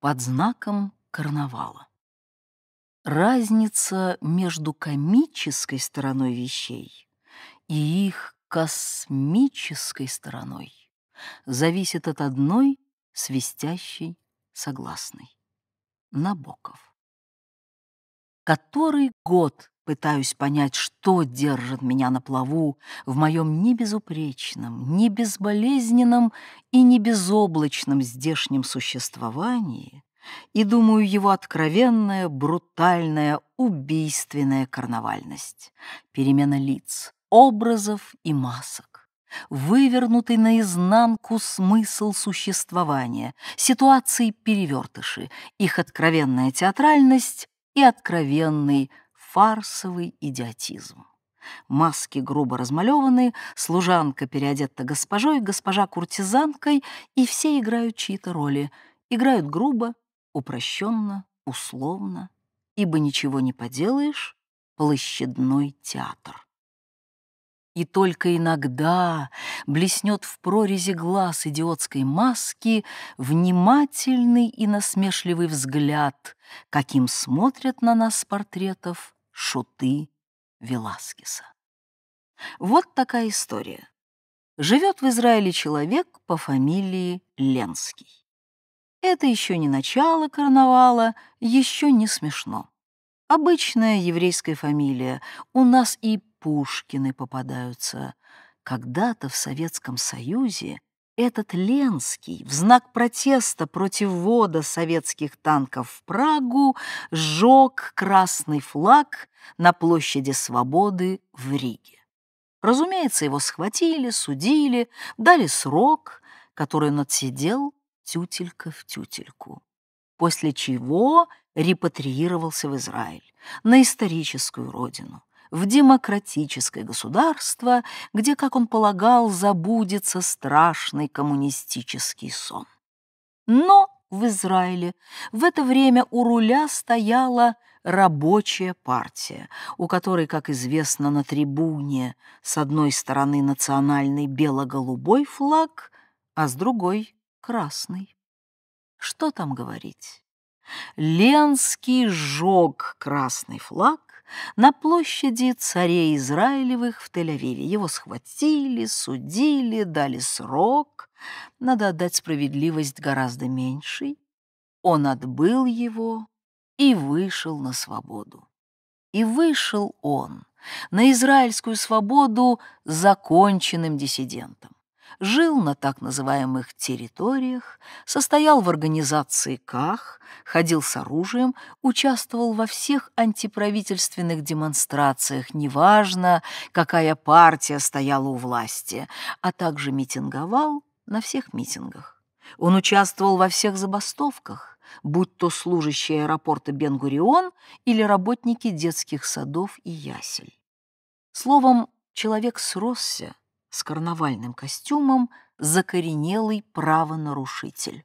под знаком карнавала. Разница между комической стороной вещей и их космической стороной зависит от одной свистящей согласной. Набоков. Который год Пытаюсь понять, что держит меня на плаву в моем небезупречном, небезболезненном и небезоблачном здешнем существовании, и, думаю, его откровенная, брутальная, убийственная карнавальность, перемена лиц, образов и масок, вывернутый наизнанку смысл существования, ситуации перевертыши, их откровенная театральность и откровенный фарсовый идиотизм. Маски грубо размалеваны, служанка переодета госпожой, госпожа куртизанкой, и все играют чьи-то роли. Играют грубо, упрощенно, условно, ибо ничего не поделаешь, площадной театр. И только иногда блеснет в прорези глаз идиотской маски внимательный и насмешливый взгляд, каким смотрят на нас с портретов шуты Веласкеса. Вот такая история. Живет в Израиле человек по фамилии Ленский. Это еще не начало карнавала, еще не смешно. Обычная еврейская фамилия. У нас и Пушкины попадаются. Когда-то в Советском Союзе этот Ленский в знак протеста против ввода советских танков в Прагу сжег красный флаг на площади Свободы в Риге. Разумеется, его схватили, судили, дали срок, который он отсидел тютелька в тютельку, после чего репатриировался в Израиль, на историческую родину в демократическое государство, где, как он полагал, забудется страшный коммунистический сон. Но в Израиле в это время у руля стояла рабочая партия, у которой, как известно, на трибуне с одной стороны национальный бело-голубой флаг, а с другой — красный. Что там говорить? Ленский сжег красный флаг, на площади царей Израилевых в Тель-Авиве. Его схватили, судили, дали срок. Надо отдать справедливость гораздо меньшей. Он отбыл его и вышел на свободу. И вышел он на израильскую свободу законченным диссидентом жил на так называемых территориях, состоял в организации КАХ, ходил с оружием, участвовал во всех антиправительственных демонстрациях, неважно, какая партия стояла у власти, а также митинговал на всех митингах. Он участвовал во всех забастовках, будь то служащие аэропорта Бенгурион или работники детских садов и ясель. Словом, человек сросся с карнавальным костюмом закоренелый правонарушитель.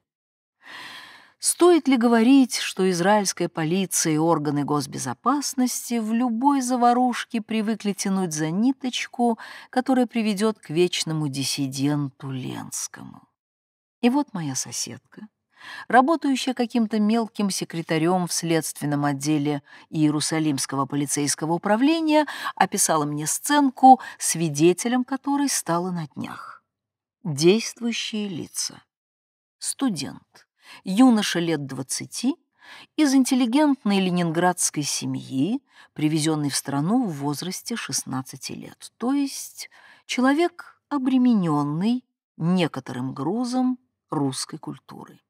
Стоит ли говорить, что израильская полиция и органы госбезопасности в любой заварушке привыкли тянуть за ниточку, которая приведет к вечному диссиденту Ленскому? И вот моя соседка, работающая каким-то мелким секретарем в следственном отделе Иерусалимского полицейского управления, описала мне сценку, свидетелем которой стала на днях. Действующие лица. Студент. Юноша лет 20 из интеллигентной ленинградской семьи, привезенный в страну в возрасте 16 лет. То есть человек, обремененный некоторым грузом русской культуры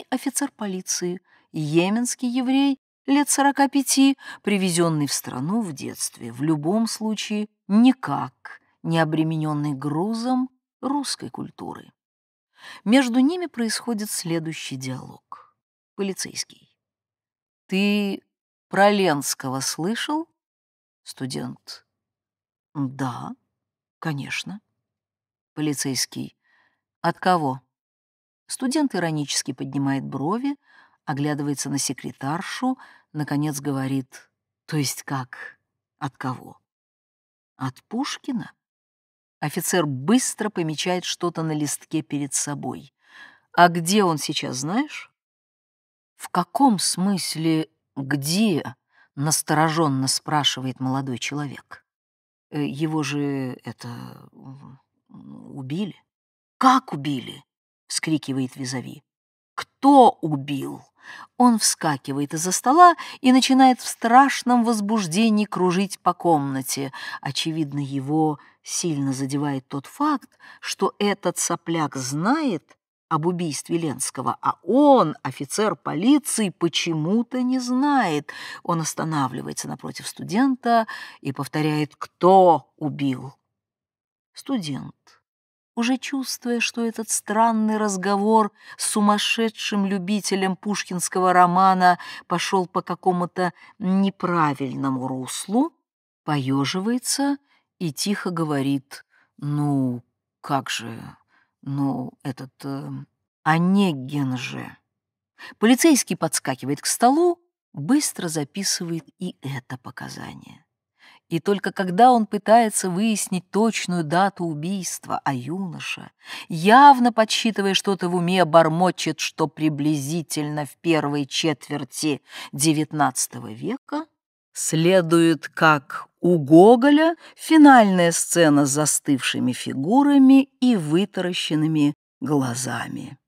и офицер полиции, йеменский еврей лет 45, привезенный в страну в детстве, в любом случае никак не обремененный грузом русской культуры. Между ними происходит следующий диалог. Полицейский. «Ты про Ленского слышал?» Студент. «Да, конечно». Полицейский. «От кого?» Студент иронически поднимает брови, оглядывается на секретаршу, наконец говорит «То есть как? От кого?» «От Пушкина?» Офицер быстро помечает что-то на листке перед собой. «А где он сейчас, знаешь?» «В каком смысле «где?» — настороженно спрашивает молодой человек. «Э, «Его же это... убили?» «Как убили?» — вскрикивает Визави. «Кто убил?» Он вскакивает из-за стола и начинает в страшном возбуждении кружить по комнате. Очевидно, его сильно задевает тот факт, что этот сопляк знает об убийстве Ленского, а он, офицер полиции, почему-то не знает. Он останавливается напротив студента и повторяет «Кто убил?» Студент уже чувствуя, что этот странный разговор с сумасшедшим любителем пушкинского романа пошел по какому-то неправильному руслу, поеживается и тихо говорит «Ну, как же, ну, этот э, Онегин же». Полицейский подскакивает к столу, быстро записывает и это показание. И только когда он пытается выяснить точную дату убийства, а юноша, явно подсчитывая что-то в уме, бормочет, что приблизительно в первой четверти XIX века следует, как у Гоголя, финальная сцена с застывшими фигурами и вытаращенными глазами.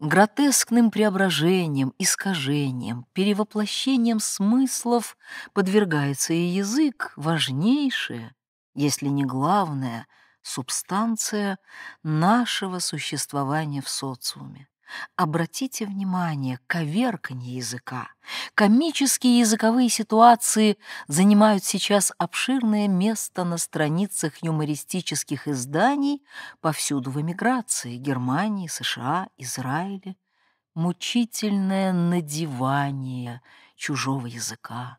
Гротескным преображением, искажением, перевоплощением смыслов подвергается и язык, важнейшая, если не главная, субстанция нашего существования в социуме. Обратите внимание, коверканье языка. Комические языковые ситуации занимают сейчас обширное место на страницах юмористических изданий повсюду в эмиграции Германии, США, Израиле. Мучительное надевание чужого языка,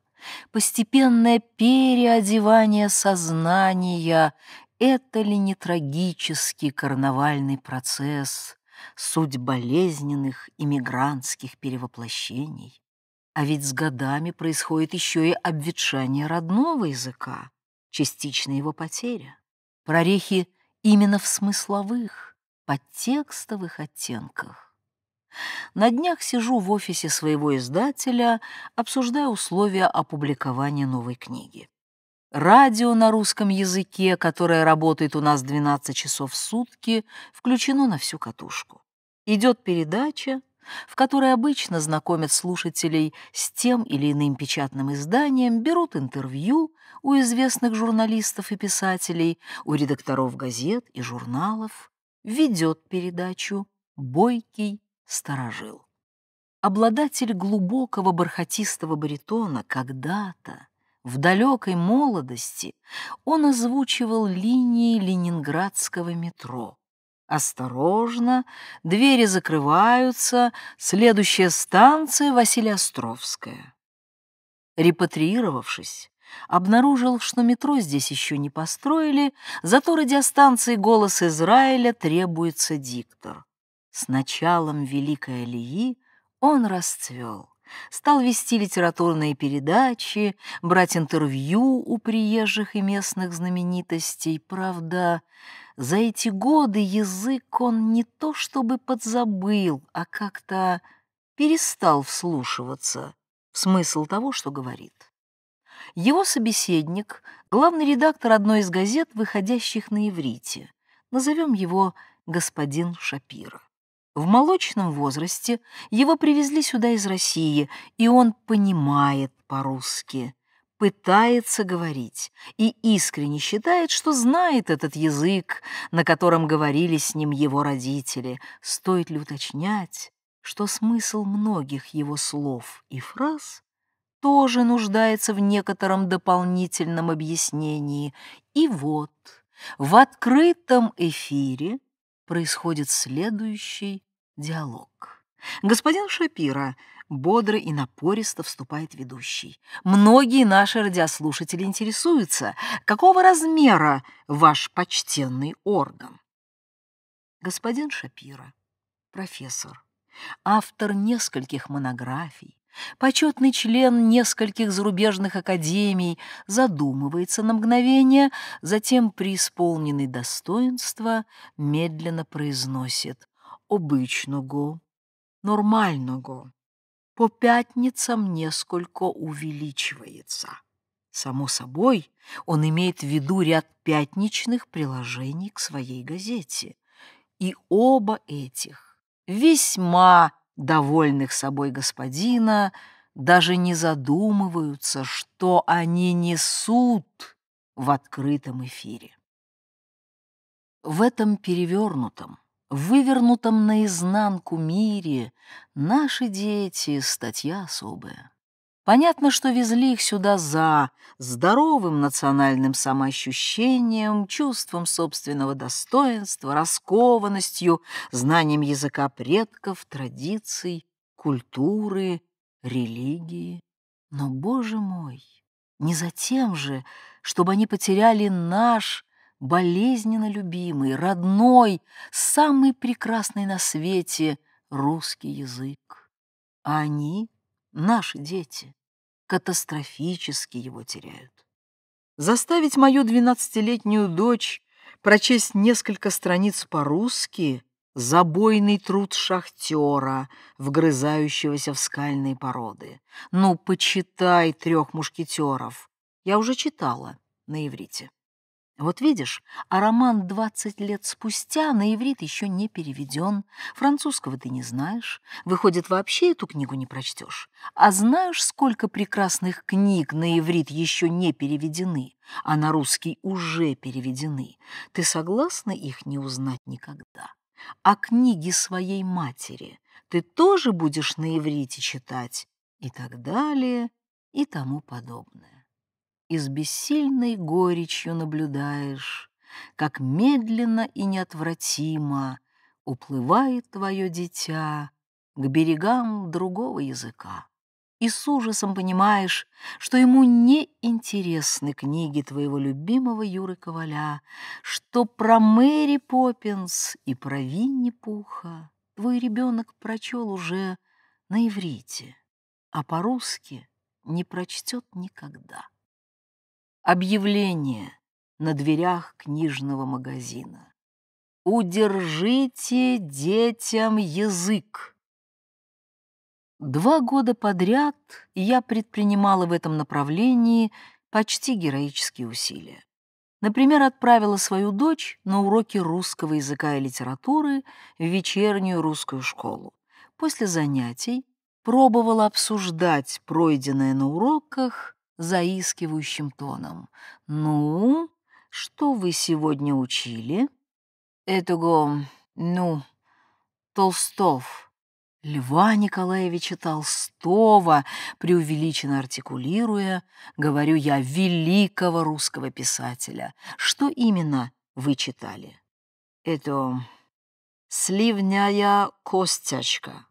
постепенное переодевание сознания — это ли не трагический карнавальный процесс, суть болезненных иммигрантских перевоплощений. А ведь с годами происходит еще и обветшание родного языка, частичная его потеря. Прорехи именно в смысловых, подтекстовых оттенках. На днях сижу в офисе своего издателя, обсуждая условия опубликования новой книги. Радио на русском языке, которое работает у нас 12 часов в сутки, включено на всю катушку. Идет передача, в которой обычно знакомят слушателей с тем или иным печатным изданием, берут интервью у известных журналистов и писателей, у редакторов газет и журналов, ведет передачу «Бойкий сторожил». Обладатель глубокого бархатистого баритона когда-то в далекой молодости он озвучивал линии ленинградского метро. Осторожно, двери закрываются, следующая станция Василиостровская. Островская. Репатриировавшись, обнаружил, что метро здесь еще не построили, зато радиостанции «Голос Израиля» требуется диктор. С началом Великой Алии он расцвел стал вести литературные передачи, брать интервью у приезжих и местных знаменитостей. Правда, за эти годы язык он не то чтобы подзабыл, а как-то перестал вслушиваться в смысл того, что говорит. Его собеседник — главный редактор одной из газет, выходящих на иврите. Назовем его господин Шапира. В молочном возрасте его привезли сюда из России, и он понимает по-русски, пытается говорить и искренне считает, что знает этот язык, на котором говорили с ним его родители. Стоит ли уточнять, что смысл многих его слов и фраз тоже нуждается в некотором дополнительном объяснении. И вот в открытом эфире происходит следующий диалог. «Господин Шапира», — бодро и напористо вступает ведущий, «многие наши радиослушатели интересуются, какого размера ваш почтенный орган?» Господин Шапира, профессор, автор нескольких монографий, Почетный член нескольких зарубежных академий задумывается на мгновение, затем, преисполненный достоинства, медленно произносит «обычного, нормального, по пятницам несколько увеличивается». Само собой, он имеет в виду ряд пятничных приложений к своей газете. И оба этих весьма довольных собой господина, даже не задумываются, что они несут в открытом эфире. В этом перевернутом, вывернутом наизнанку мире наши дети — статья особая. Понятно, что везли их сюда за здоровым национальным самоощущением, чувством собственного достоинства, раскованностью, знанием языка предков, традиций, культуры, религии. Но, боже мой, не за тем же, чтобы они потеряли наш болезненно любимый, родной, самый прекрасный на свете русский язык. А они — наши дети, катастрофически его теряют. Заставить мою двенадцатилетнюю дочь прочесть несколько страниц по-русски — забойный труд шахтера, вгрызающегося в скальные породы. Ну, почитай трех мушкетеров. Я уже читала на иврите. Вот видишь, а роман «Двадцать лет спустя» на иврит еще не переведен, французского ты не знаешь, выходит, вообще эту книгу не прочтешь. А знаешь, сколько прекрасных книг на иврит еще не переведены, а на русский уже переведены? Ты согласна их не узнать никогда? А книги своей матери ты тоже будешь на иврите читать? И так далее, и тому подобное и с бессильной горечью наблюдаешь, как медленно и неотвратимо уплывает твое дитя к берегам другого языка. И с ужасом понимаешь, что ему не интересны книги твоего любимого Юры Коваля, что про Мэри Поппинс и про Винни Пуха твой ребенок прочел уже на иврите, а по-русски не прочтет никогда. Объявление на дверях книжного магазина. «Удержите детям язык!» Два года подряд я предпринимала в этом направлении почти героические усилия. Например, отправила свою дочь на уроки русского языка и литературы в вечернюю русскую школу. После занятий пробовала обсуждать пройденное на уроках заискивающим тоном. «Ну, что вы сегодня учили?» «Этого, ну, Толстов». Льва Николаевича Толстого, преувеличенно артикулируя, говорю я, великого русского писателя. Что именно вы читали? Это «Сливняя костячка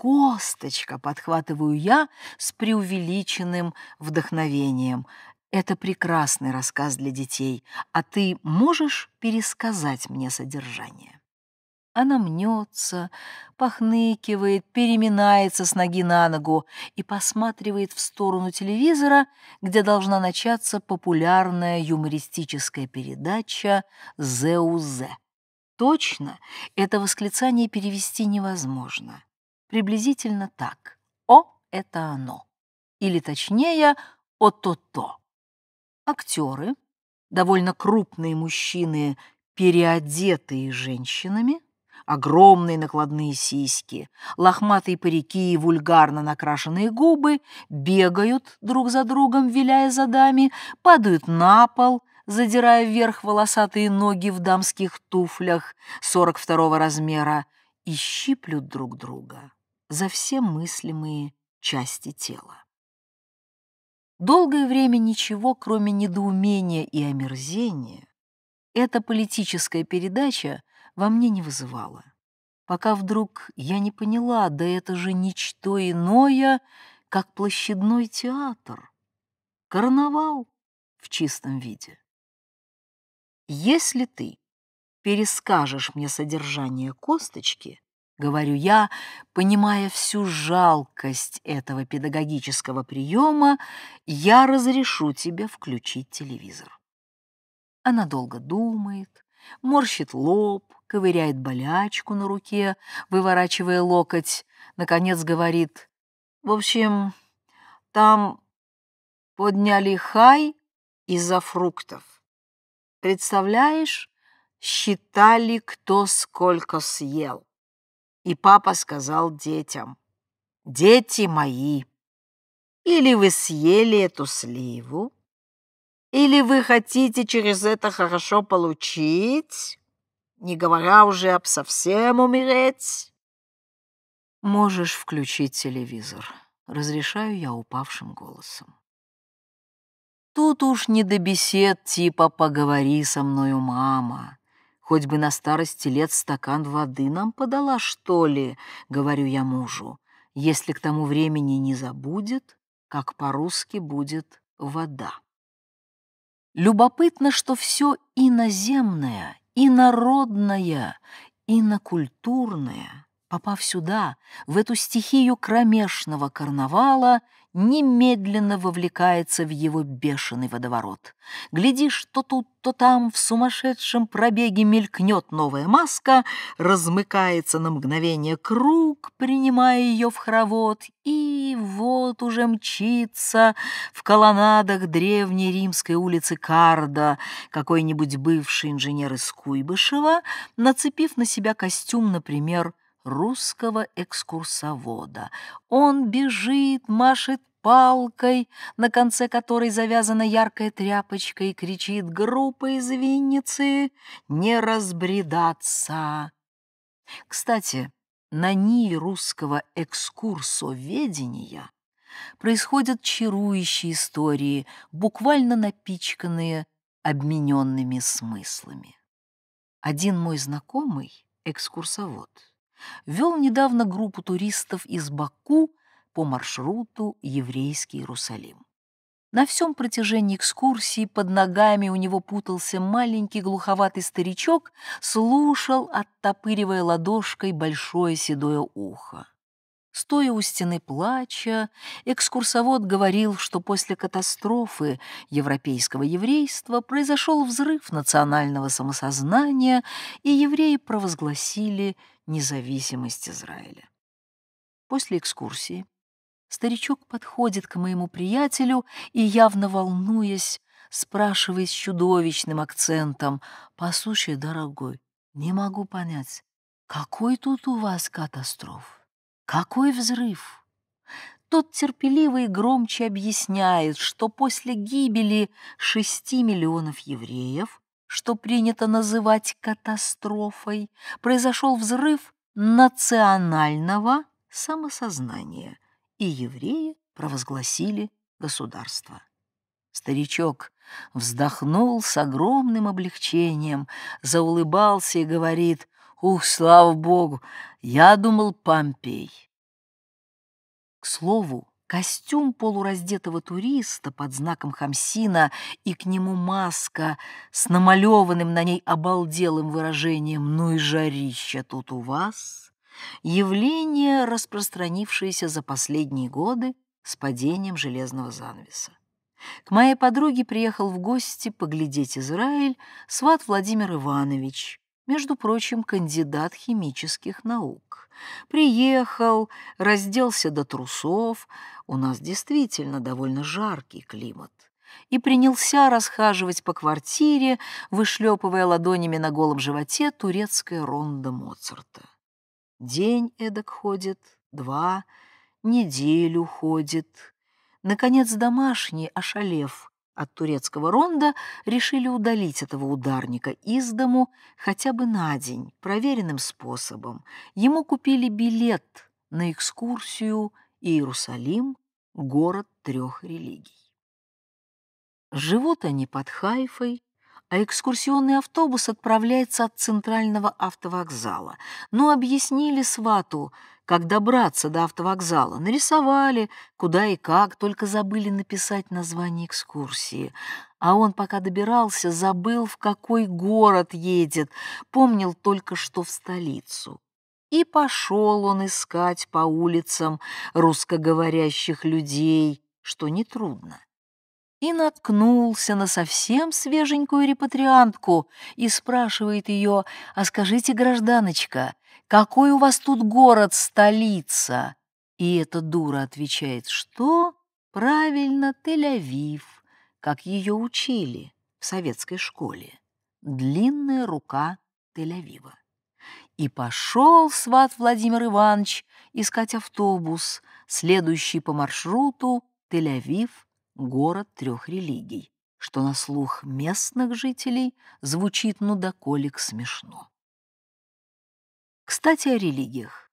косточка!» — подхватываю я с преувеличенным вдохновением. «Это прекрасный рассказ для детей, а ты можешь пересказать мне содержание?» Она мнется, похныкивает, переминается с ноги на ногу и посматривает в сторону телевизора, где должна начаться популярная юмористическая передача «ЗУЗ». Точно это восклицание перевести невозможно приблизительно так. «О» — это оно. Или точнее, «о-то-то». Актеры, довольно крупные мужчины, переодетые женщинами, огромные накладные сиськи, лохматые парики и вульгарно накрашенные губы, бегают друг за другом, виляя задами, падают на пол, задирая вверх волосатые ноги в дамских туфлях 42 размера и щиплют друг друга за все мыслимые части тела. Долгое время ничего, кроме недоумения и омерзения, эта политическая передача во мне не вызывала, пока вдруг я не поняла, да это же ничто иное, как площадной театр, карнавал в чистом виде. Если ты перескажешь мне содержание косточки, говорю я, понимая всю жалкость этого педагогического приема, я разрешу тебе включить телевизор. Она долго думает, морщит лоб, ковыряет болячку на руке, выворачивая локоть, наконец говорит, в общем, там подняли хай из-за фруктов. Представляешь, считали, кто сколько съел. И папа сказал детям, «Дети мои, или вы съели эту сливу, или вы хотите через это хорошо получить, не говоря уже об совсем умереть?» «Можешь включить телевизор», — разрешаю я упавшим голосом. Тут уж не до бесед типа «поговори со мною, мама», Хоть бы на старости лет стакан воды нам подала, что ли, говорю я мужу. Если к тому времени не забудет, как по-русски будет вода. Любопытно, что все иноземное, инородное, инокультурное, попав сюда, в эту стихию кромешного карнавала — немедленно вовлекается в его бешеный водоворот. Глядишь, то тут, то там в сумасшедшем пробеге мелькнет новая маска, размыкается на мгновение круг, принимая ее в хоровод, и вот уже мчится в колоннадах древней римской улицы Карда какой-нибудь бывший инженер из Куйбышева, нацепив на себя костюм, например, русского экскурсовода. Он бежит, машет палкой, на конце которой завязана яркая тряпочка, и кричит «Группа из Винницы! Не разбредаться!» Кстати, на ниве русского экскурсоведения происходят чарующие истории, буквально напичканные обмененными смыслами. Один мой знакомый, экскурсовод, вел недавно группу туристов из Баку по маршруту «Еврейский Иерусалим». На всем протяжении экскурсии под ногами у него путался маленький глуховатый старичок, слушал, оттопыривая ладошкой большое седое ухо. Стоя у стены плача, экскурсовод говорил, что после катастрофы европейского еврейства произошел взрыв национального самосознания, и евреи провозгласили независимость Израиля. После экскурсии старичок подходит к моему приятелю и, явно волнуясь, спрашивая с чудовищным акцентом, «Послушай, дорогой, не могу понять, какой тут у вас катастроф?» Какой взрыв! Тот терпеливый и громче объясняет, что после гибели 6 миллионов евреев, что принято называть катастрофой, произошел взрыв национального самосознания, и евреи провозгласили государство. Старичок вздохнул с огромным облегчением, заулыбался и говорит, Ух, слава богу, я думал Помпей. К слову, костюм полураздетого туриста под знаком Хамсина и к нему маска с намалеванным на ней обалделым выражением «Ну и жарища тут у вас!» явление, распространившееся за последние годы с падением железного занавеса. К моей подруге приехал в гости поглядеть Израиль сват Владимир Иванович, между прочим, кандидат химических наук. Приехал, разделся до трусов, у нас действительно довольно жаркий климат, и принялся расхаживать по квартире, вышлепывая ладонями на голом животе турецкое рондо Моцарта. День эдак ходит, два, неделю ходит. Наконец домашний, ошалев, от турецкого ронда, решили удалить этого ударника из дому хотя бы на день, проверенным способом. Ему купили билет на экскурсию «Иерусалим. Город трех религий». Живут они под Хайфой, а экскурсионный автобус отправляется от центрального автовокзала. Но объяснили свату, как добраться до автовокзала. Нарисовали, куда и как, только забыли написать название экскурсии. А он, пока добирался, забыл, в какой город едет, помнил только, что в столицу. И пошел он искать по улицам русскоговорящих людей, что нетрудно. И наткнулся на совсем свеженькую репатриантку и спрашивает ее, «А скажите, гражданочка, «Какой у вас тут город, столица?» И эта дура отвечает, что правильно Тель-Авив, как ее учили в советской школе. Длинная рука Тель-Авива. И пошел сват Владимир Иванович искать автобус, следующий по маршруту Тель-Авив, город трех религий, что на слух местных жителей звучит ну доколик смешно. Кстати, о религиях.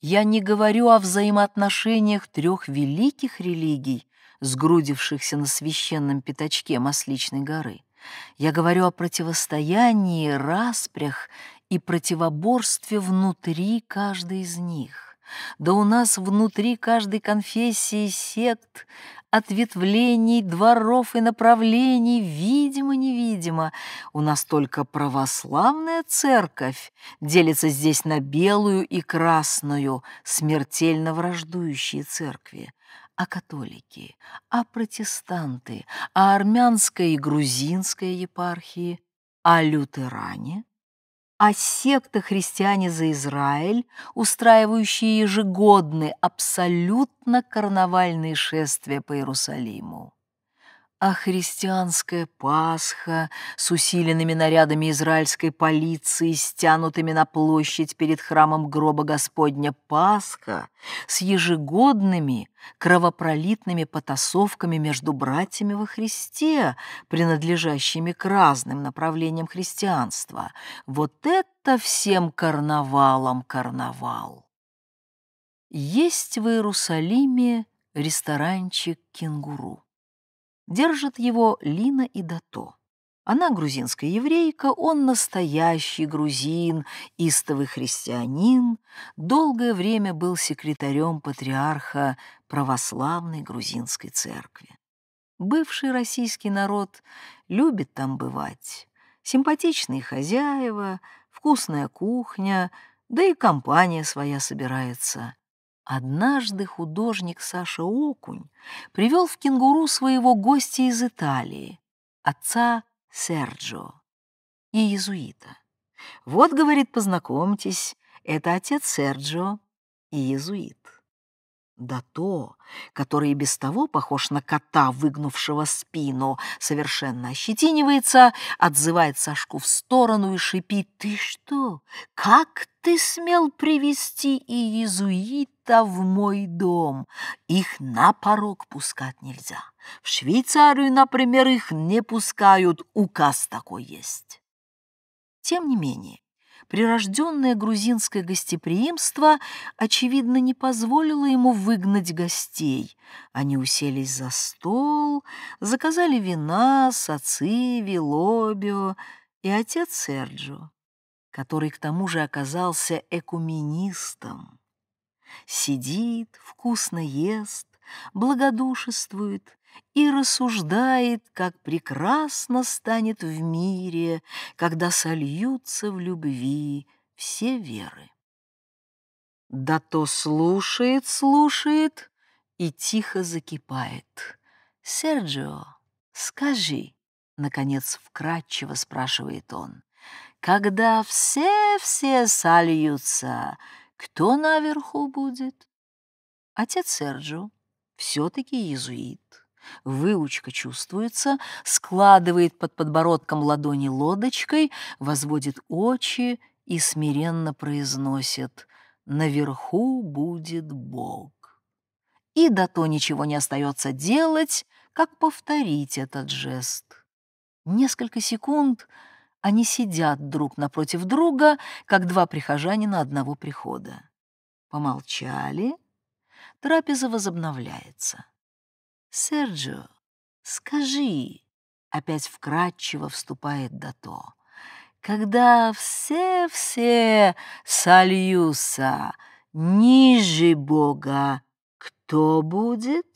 Я не говорю о взаимоотношениях трех великих религий, сгрудившихся на священном пятачке Масличной горы. Я говорю о противостоянии, распрях и противоборстве внутри каждой из них. Да у нас внутри каждой конфессии сект ответвлений, дворов и направлений, видимо-невидимо. У нас только православная церковь делится здесь на белую и красную, смертельно враждующие церкви а католики, а протестанты, а армянская и грузинская епархии, а лютеране а секта «Христиане за Израиль», устраивающие ежегодные абсолютно карнавальные шествия по Иерусалиму а христианская Пасха с усиленными нарядами израильской полиции, стянутыми на площадь перед храмом гроба Господня Пасха, с ежегодными кровопролитными потасовками между братьями во Христе, принадлежащими к разным направлениям христианства. Вот это всем карнавалом карнавал! Есть в Иерусалиме ресторанчик «Кенгуру». Держат его Лина и Дато. Она грузинская еврейка, он настоящий грузин, истовый христианин, долгое время был секретарем патриарха православной грузинской церкви. Бывший российский народ любит там бывать. Симпатичные хозяева, вкусная кухня, да и компания своя собирается. Однажды художник Саша Окунь привел в кенгуру своего гостя из Италии, отца Серджо и иезуита. Вот, говорит, познакомьтесь, это отец Серджо и иезуит. Дато, который и без того похож на кота, выгнувшего спину, совершенно ощетинивается, отзывает Сашку в сторону и шипит «Ты что? Как ты смел привести и иезуита в мой дом? Их на порог пускать нельзя. В Швейцарию, например, их не пускают, указ такой есть». Тем не менее, прирожденное грузинское гостеприимство, очевидно, не позволило ему выгнать гостей. Они уселись за стол, заказали вина, саци, вилобио и отец Серджо, который к тому же оказался экуменистом. Сидит, вкусно ест, благодушествует, и рассуждает, как прекрасно станет в мире, когда сольются в любви все веры. Да то слушает, слушает и тихо закипает. «Серджио, скажи», — наконец вкратчиво спрашивает он, «когда все-все сольются, кто наверху будет?» Отец Серджио все-таки иезуит. Выучка чувствуется, складывает под подбородком ладони лодочкой, возводит очи и смиренно произносит «Наверху будет Бог». И до то ничего не остается делать, как повторить этот жест. Несколько секунд они сидят друг напротив друга, как два прихожанина одного прихода. Помолчали, трапеза возобновляется. «Серджио, скажи», — опять вкратчиво вступает Дато, «когда все-все сольются ниже Бога, кто будет?»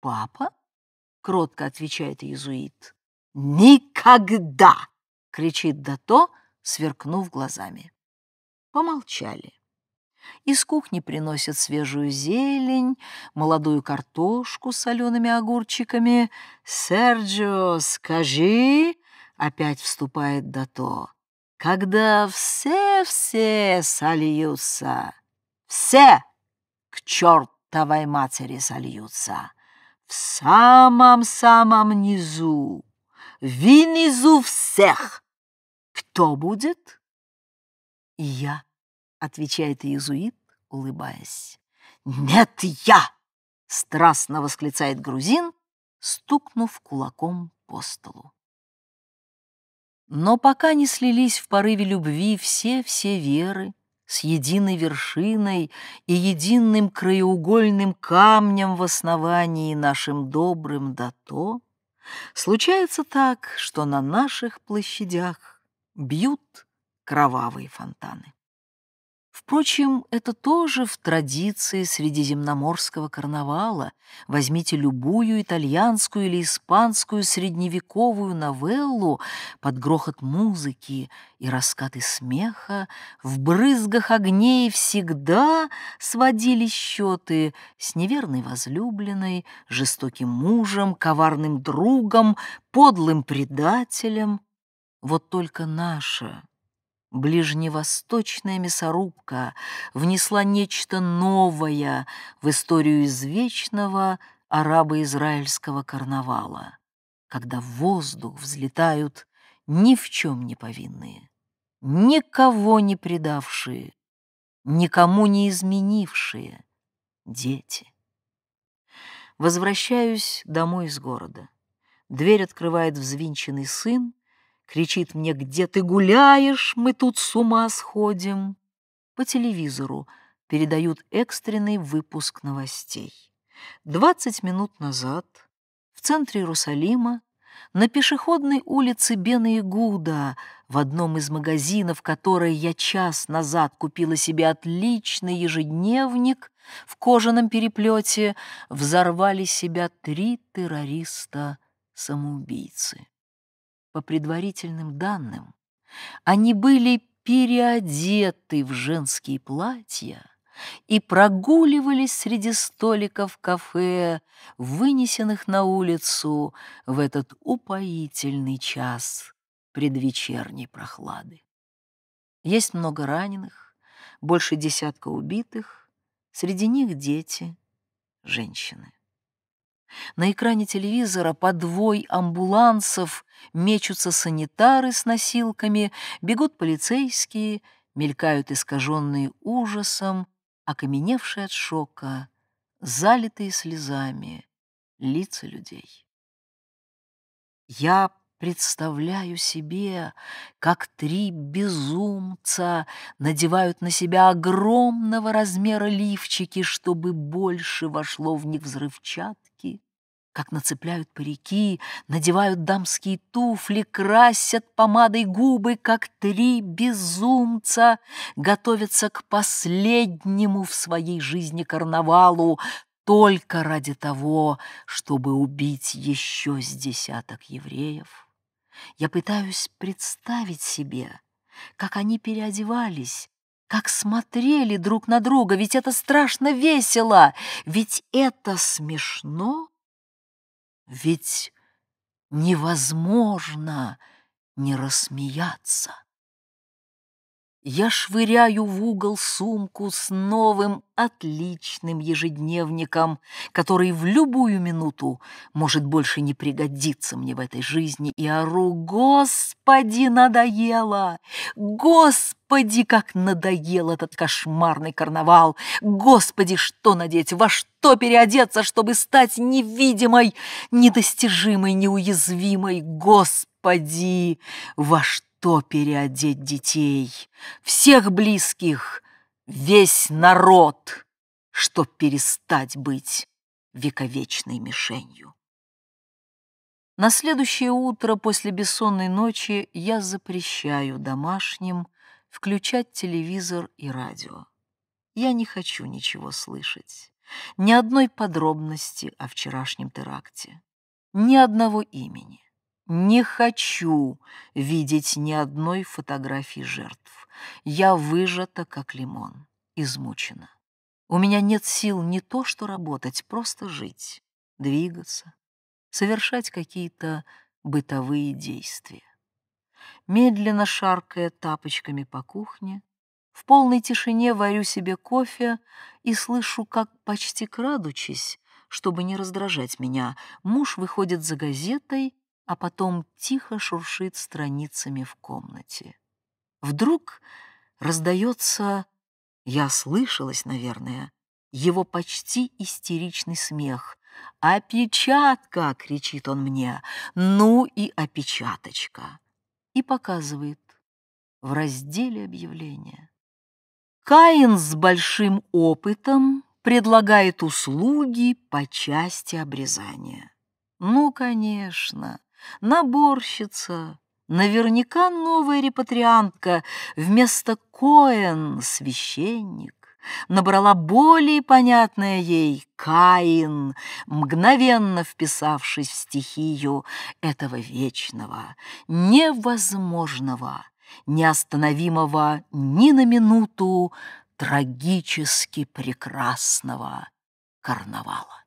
«Папа?» — кротко отвечает иезуит. «Никогда!» — кричит Дато, сверкнув глазами. Помолчали. Из кухни приносят свежую зелень, молодую картошку с солеными огурчиками. «Серджио, скажи!» — опять вступает Дато. «Когда все-все сольются, все к чертовой матери сольются, в самом-самом низу, внизу всех, кто будет?» «Я» отвечает иезуит, улыбаясь. «Нет, я!» — страстно восклицает грузин, стукнув кулаком по столу. Но пока не слились в порыве любви все-все веры с единой вершиной и единым краеугольным камнем в основании нашим добрым дато, случается так, что на наших площадях бьют кровавые фонтаны. Впрочем, это тоже в традиции средиземноморского карнавала. Возьмите любую итальянскую или испанскую средневековую новеллу под грохот музыки и раскаты смеха. В брызгах огней всегда сводили счеты с неверной возлюбленной, жестоким мужем, коварным другом, подлым предателем. Вот только наша Ближневосточная мясорубка внесла нечто новое в историю извечного арабо-израильского карнавала, когда в воздух взлетают ни в чем не повинные, никого не предавшие, никому не изменившие дети. Возвращаюсь домой из города. Дверь открывает взвинченный сын, Кричит мне, где ты гуляешь, мы тут с ума сходим. По телевизору передают экстренный выпуск новостей. 20 минут назад в центре Иерусалима на пешеходной улице Бена Игуда, в одном из магазинов, который я час назад купила себе отличный ежедневник в кожаном переплете, взорвали себя три террориста-самоубийцы. По предварительным данным, они были переодеты в женские платья и прогуливались среди столиков кафе, вынесенных на улицу в этот упоительный час предвечерней прохлады. Есть много раненых, больше десятка убитых, среди них дети, женщины. На экране телевизора подвой амбулансов, мечутся санитары с носилками, бегут полицейские, мелькают искаженные ужасом, окаменевшие от шока, залитые слезами лица людей. Я представляю себе, как три безумца надевают на себя огромного размера лифчики, чтобы больше вошло в них взрывчат как нацепляют парики, надевают дамские туфли, красят помадой губы, как три безумца, готовятся к последнему в своей жизни карнавалу только ради того, чтобы убить еще с десяток евреев. Я пытаюсь представить себе, как они переодевались, как смотрели друг на друга, ведь это страшно весело, ведь это смешно ведь невозможно не рассмеяться. Я швыряю в угол сумку с новым отличным ежедневником, который в любую минуту может больше не пригодиться мне в этой жизни, и ору «Господи, надоело! Господи, как надоел этот кошмарный карнавал! Господи, что надеть, во что переодеться, чтобы стать невидимой, недостижимой, неуязвимой! Господи, во что!» то переодеть детей, всех близких, весь народ, чтоб перестать быть вековечной мишенью. На следующее утро после бессонной ночи я запрещаю домашним включать телевизор и радио. Я не хочу ничего слышать, ни одной подробности о вчерашнем теракте, ни одного имени. Не хочу видеть ни одной фотографии жертв. Я выжата, как лимон, измучена. У меня нет сил не то что работать, просто жить, двигаться, совершать какие-то бытовые действия. Медленно шаркая тапочками по кухне, в полной тишине варю себе кофе и слышу, как, почти крадучись, чтобы не раздражать меня, муж выходит за газетой а потом тихо шуршит страницами в комнате. Вдруг раздается, я слышалась, наверное, его почти истеричный смех. «Опечатка!» — кричит он мне. «Ну и опечаточка!» И показывает в разделе объявления. Каин с большим опытом предлагает услуги по части обрезания. Ну, конечно, Наборщица, наверняка новая репатриантка, вместо Коэн — священник. Набрала более понятное ей Каин, мгновенно вписавшись в стихию этого вечного, невозможного, неостановимого ни на минуту трагически прекрасного карнавала.